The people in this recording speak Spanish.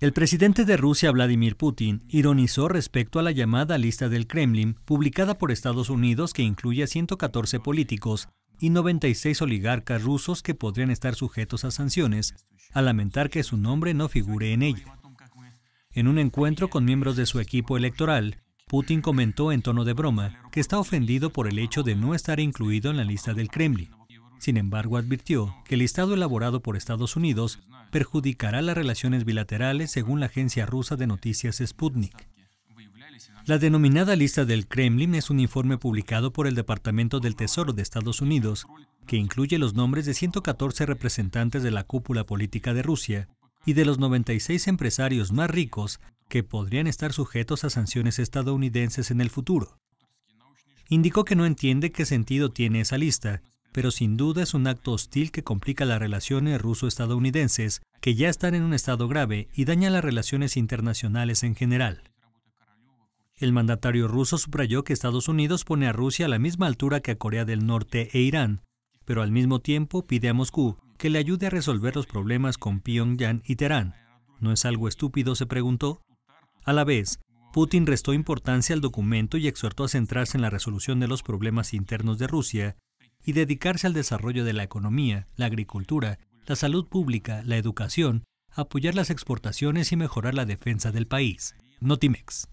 El presidente de Rusia, Vladimir Putin, ironizó respecto a la llamada lista del Kremlin, publicada por Estados Unidos, que incluye a 114 políticos y 96 oligarcas rusos que podrían estar sujetos a sanciones, al lamentar que su nombre no figure en ella. En un encuentro con miembros de su equipo electoral, Putin comentó en tono de broma que está ofendido por el hecho de no estar incluido en la lista del Kremlin. Sin embargo, advirtió que el listado elaborado por Estados Unidos perjudicará las relaciones bilaterales según la agencia rusa de noticias Sputnik. La denominada lista del Kremlin es un informe publicado por el Departamento del Tesoro de Estados Unidos que incluye los nombres de 114 representantes de la cúpula política de Rusia y de los 96 empresarios más ricos que podrían estar sujetos a sanciones estadounidenses en el futuro. Indicó que no entiende qué sentido tiene esa lista pero sin duda es un acto hostil que complica las relaciones ruso-estadounidenses, que ya están en un estado grave y daña las relaciones internacionales en general. El mandatario ruso subrayó que Estados Unidos pone a Rusia a la misma altura que a Corea del Norte e Irán, pero al mismo tiempo pide a Moscú que le ayude a resolver los problemas con Pyongyang y Teherán. ¿No es algo estúpido? se preguntó. A la vez, Putin restó importancia al documento y exhortó a centrarse en la resolución de los problemas internos de Rusia y dedicarse al desarrollo de la economía, la agricultura, la salud pública, la educación, apoyar las exportaciones y mejorar la defensa del país. Notimex.